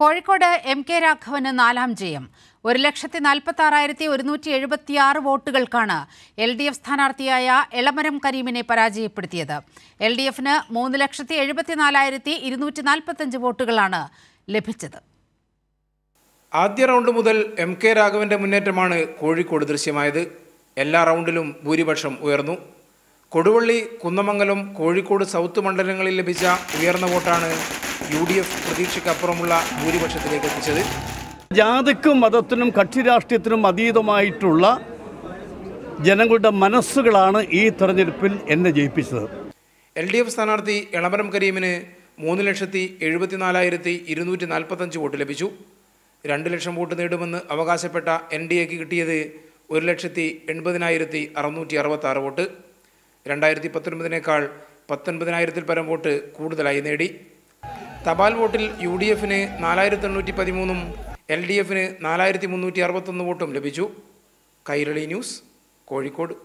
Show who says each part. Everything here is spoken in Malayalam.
Speaker 1: കോഴിക്കോട് എം കെ രാഘവന് നാലാം ജയം ഒരു ലക്ഷത്തി നാൽപ്പത്തി ആറായിരത്തി ഒരുന്നൂറ്റി എഴുപത്തിയാറ് വോട്ടുകൾക്കാണ് എൽ ഡി എഫ് സ്ഥാനാർത്ഥിയായ എളമരം കരീമിനെ പരാജയപ്പെടുത്തിയത് എൽ ഡി എഫിന് മൂന്ന് ലക്ഷത്തി എഴുപത്തിനാലായിരത്തി ഇരുന്നൂറ്റി നാൽപ്പത്തഞ്ച് വോട്ടുകളാണ് ലഭിച്ചത്
Speaker 2: ആദ്യ റൗണ്ട് മുതൽ എം കെ രാഘവന്റെ മുന്നേറ്റമാണ് കോഴിക്കോട് ദൃശ്യമായത് എല്ലാ റൗണ്ടിലും ഭൂരിപക്ഷം ഉയർന്നു കൊടുവള്ളി കുന്നമംഗലം കോഴിക്കോട് സൗത്ത് മണ്ഡലങ്ങളിൽ ലഭിച്ച ഉയർന്ന വോട്ടാണ് യു ഡി എഫ്
Speaker 3: പ്രതീക്ഷയ്ക്കപ്പുറമുള്ള ഭൂരിപക്ഷത്തിലേക്ക് എത്തിച്ചത് ജാതിക്കും മതത്തിനും കക്ഷി രാഷ്ട്രീയത്തിനും അതീതമായിട്ടുള്ള ജനങ്ങളുടെ മനസ്സുകളാണ് ഈ തെരഞ്ഞെടുപ്പിൽ എന്നെ ജയിപ്പിച്ചത് എൽ ഡി എഫ് സ്ഥാനാർത്ഥി എളമരം കരീമിന് മൂന്ന് ലക്ഷത്തി എഴുപത്തി നാലായിരത്തി
Speaker 2: ഇരുന്നൂറ്റി നാൽപ്പത്തഞ്ച് വോട്ട് ലഭിച്ചു രണ്ട് ലക്ഷം വോട്ട് നേടുമെന്ന് അവകാശപ്പെട്ട എൻ ഡി എക്ക് കിട്ടിയത് ഒരു ലക്ഷത്തി എൺപതിനായിരത്തി അറുന്നൂറ്റി അറുപത്താറ് വോട്ട് രണ്ടായിരത്തി പത്തൊൻപതിനേക്കാൾ പത്തൊൻപതിനായിരത്തിൽ പരം വോട്ട് കൂടുതലായി നേടി തപാൽ വോട്ടിൽ യു ഡി എഫിന് നാലായിരത്തി എണ്ണൂറ്റി പതിമൂന്നും എൽ ഡി എഫിന് നാലായിരത്തി മുന്നൂറ്റി അറുപത്തൊന്ന് വോട്ടും ലഭിച്ചു കൈരളി ന്യൂസ് കോഴിക്കോട്